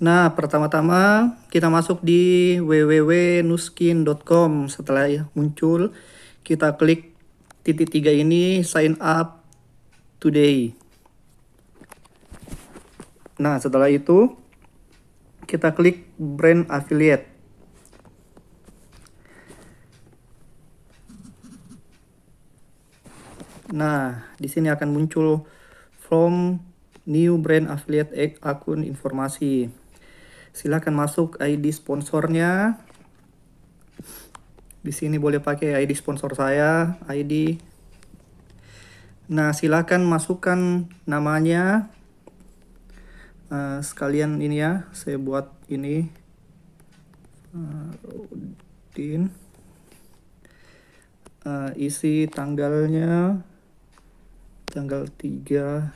Nah, pertama-tama kita masuk di www.nuskin.com. Setelah ya muncul, kita klik titik tiga ini, sign up today. Nah, setelah itu kita klik brand affiliate. Nah, di sini akan muncul from new brand affiliate eh, akun informasi silahkan masuk ID sponsornya di sini boleh pakai ID sponsor saya ID nah silahkan masukkan namanya uh, sekalian ini ya saya buat ini uh, Udin uh, eh, isi tanggalnya tanggal 3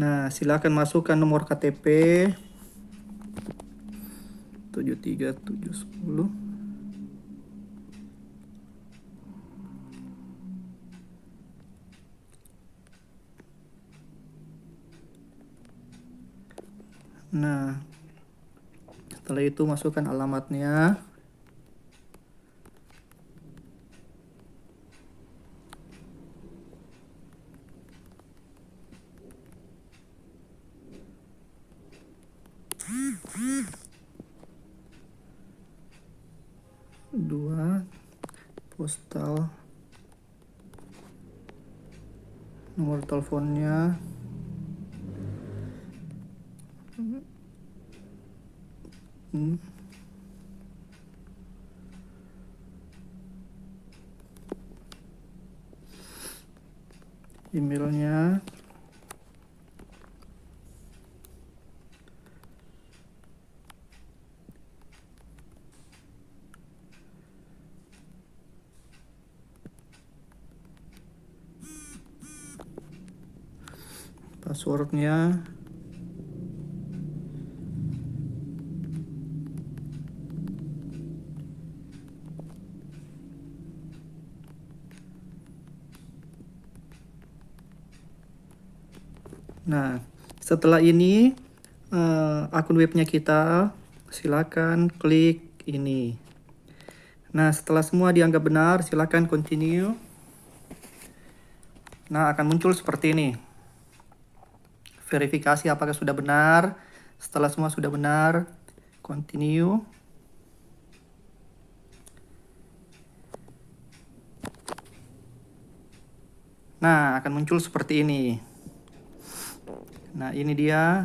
Nah, silakan masukkan nomor KTP 73710. Nah, setelah itu masukkan alamatnya. dua postal nomor teleponnya hmm. emailnya passwordnya Nah, setelah ini uh, akun webnya kita silakan klik ini. Nah, setelah semua dianggap benar, silakan continue. Nah, akan muncul seperti ini verifikasi apakah sudah benar. Setelah semua sudah benar, continue. Nah, akan muncul seperti ini. Nah, ini dia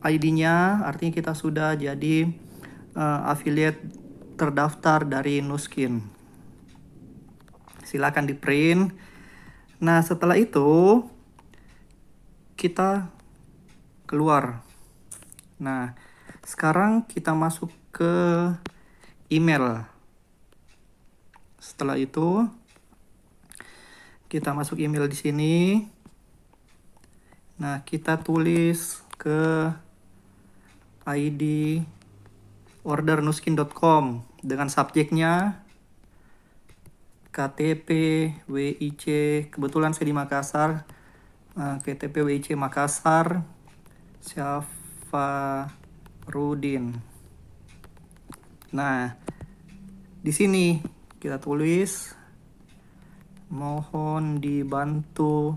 ID-nya, artinya kita sudah jadi uh, affiliate terdaftar dari Nuskin. Silakan di-print. Nah, setelah itu kita keluar. Nah, sekarang kita masuk ke email. Setelah itu, kita masuk email di sini. Nah, kita tulis ke ID ordernuskin.com dengan subjeknya KTP, WIC. Kebetulan saya di Makassar KTP eh, WIC Makassar Rudin. Nah, di sini kita tulis mohon dibantu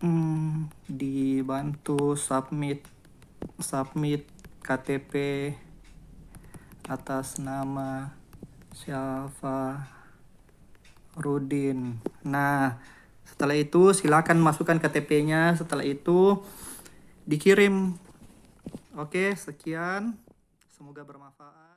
hmm, dibantu submit submit KTP atas nama Syafarudin Rudin. Nah, setelah itu silakan masukkan KTP-nya. Setelah itu dikirim. Oke, sekian. Semoga bermanfaat.